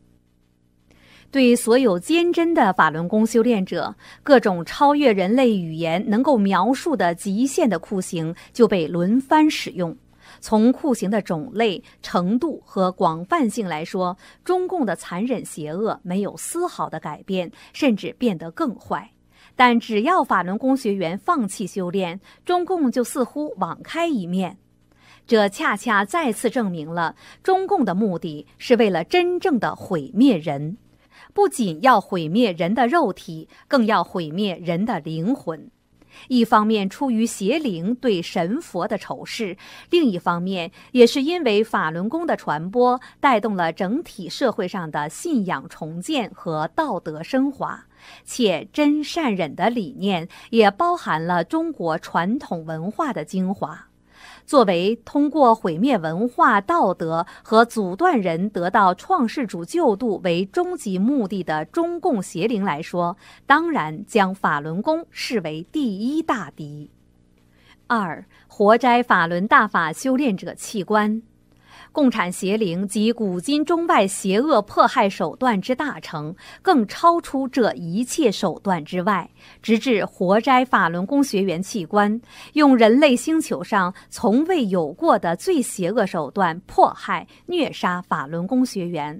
对所有坚贞的法轮功修炼者，各种超越人类语言能够描述的极限的酷刑就被轮番使用。从酷刑的种类、程度和广泛性来说，中共的残忍邪恶没有丝毫的改变，甚至变得更坏。但只要法轮功学员放弃修炼，中共就似乎网开一面。这恰恰再次证明了中共的目的是为了真正的毁灭人。不仅要毁灭人的肉体，更要毁灭人的灵魂。一方面出于邪灵对神佛的仇视，另一方面也是因为法轮功的传播带动了整体社会上的信仰重建和道德升华，且真善忍的理念也包含了中国传统文化的精华。作为通过毁灭文化道德和阻断人得到创世主救度为终极目的的中共邪灵来说，当然将法轮功视为第一大敌。二活摘法轮大法修炼者器官。共产邪灵及古今中外邪恶迫害手段之大成，更超出这一切手段之外，直至活摘法轮功学员器官，用人类星球上从未有过的最邪恶手段迫害、虐杀法轮功学员。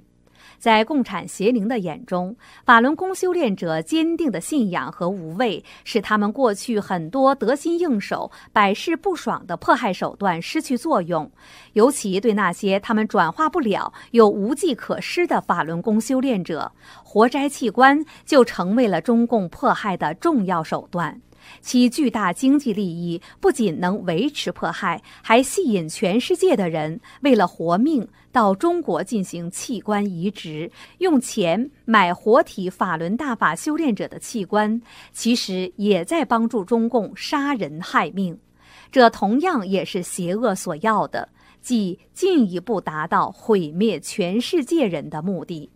在共产邪灵的眼中，法轮功修炼者坚定的信仰和无畏，使他们过去很多得心应手、百试不爽的迫害手段失去作用。尤其对那些他们转化不了又无计可施的法轮功修炼者，活摘器官就成为了中共迫害的重要手段。其巨大经济利益不仅能维持迫害，还吸引全世界的人为了活命到中国进行器官移植，用钱买活体法轮大法修炼者的器官，其实也在帮助中共杀人害命。这同样也是邪恶所要的，即进一步达到毁灭全世界人的目的。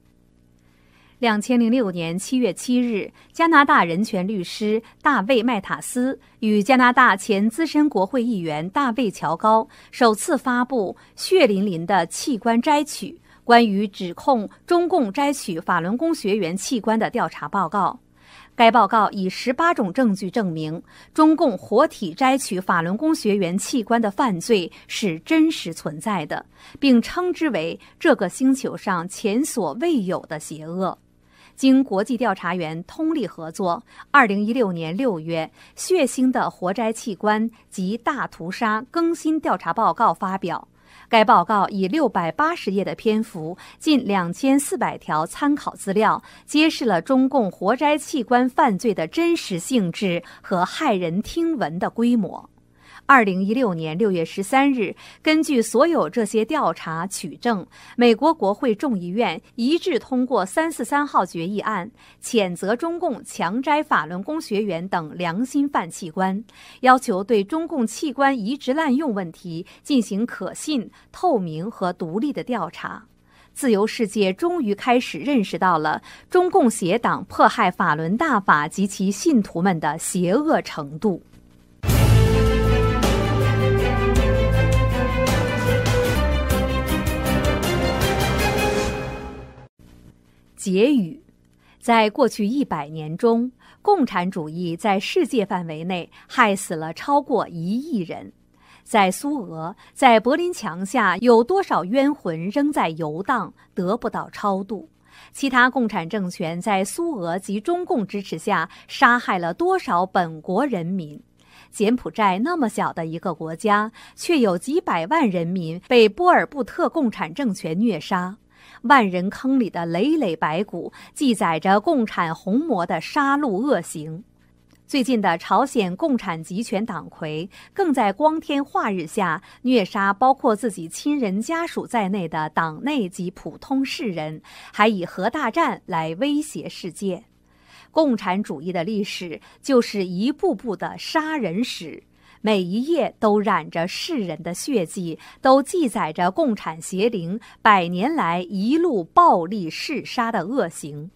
两千零六年七月七日，加拿大人权律师大卫麦塔斯与加拿大前资深国会议员大卫乔高首次发布血淋淋的器官摘取关于指控中共摘取法轮功学员器官的调查报告。该报告以十八种证据证明中共活体摘取法轮功学员器官的犯罪是真实存在的，并称之为这个星球上前所未有的邪恶。经国际调查员通力合作，二零一六年六月，《血腥的活摘器官及大屠杀更新调查报告》发表。该报告以六百八十页的篇幅，近两千四百条参考资料，揭示了中共活摘器官犯罪的真实性质和骇人听闻的规模。二零一六年六月十三日，根据所有这些调查取证，美国国会众议院一致通过三四三号决议案，谴责中共强摘法轮功学员等良心犯器官，要求对中共器官移植滥用问题进行可信、透明和独立的调查。自由世界终于开始认识到了中共邪党迫害法轮大法及其信徒们的邪恶程度。结语，在过去一百年中，共产主义在世界范围内害死了超过一亿人。在苏俄，在柏林墙下有多少冤魂仍在游荡，得不到超度？其他共产政权在苏俄及中共支持下杀害了多少本国人民？柬埔寨那么小的一个国家，却有几百万人民被波尔布特共产政权虐杀。万人坑里的累累白骨，记载着共产红魔的杀戮恶行。最近的朝鲜共产集权党魁，更在光天化日下虐杀包括自己亲人家属在内的党内及普通世人，还以核大战来威胁世界。共产主义的历史，就是一步步的杀人史。每一页都染着世人的血迹，都记载着共产邪灵百年来一路暴力嗜杀的恶行。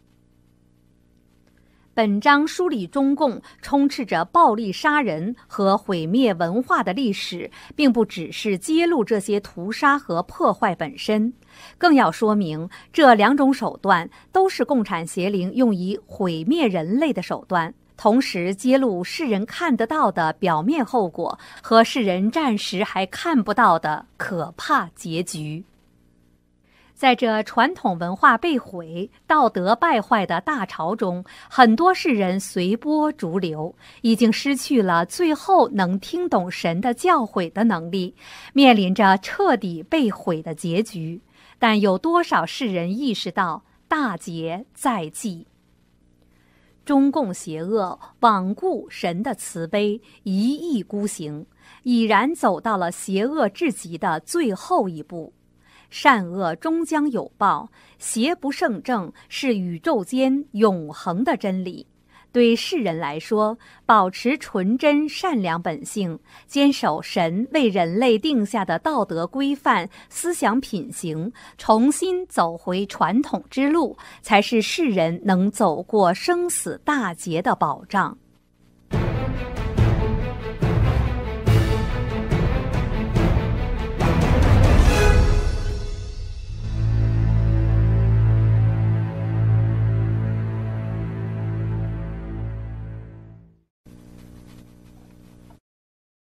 本章梳理中共充斥着暴力杀人和毁灭文化的历史，并不只是揭露这些屠杀和破坏本身，更要说明这两种手段都是共产邪灵用以毁灭人类的手段。同时揭露世人看得到的表面后果和世人暂时还看不到的可怕结局。在这传统文化被毁、道德败坏的大潮中，很多世人随波逐流，已经失去了最后能听懂神的教诲的能力，面临着彻底被毁的结局。但有多少世人意识到大劫在即？中共邪恶罔顾神的慈悲，一意孤行，已然走到了邪恶至极的最后一步。善恶终将有报，邪不胜正，是宇宙间永恒的真理。对世人来说，保持纯真善良本性，坚守神为人类定下的道德规范、思想品行，重新走回传统之路，才是世人能走过生死大劫的保障。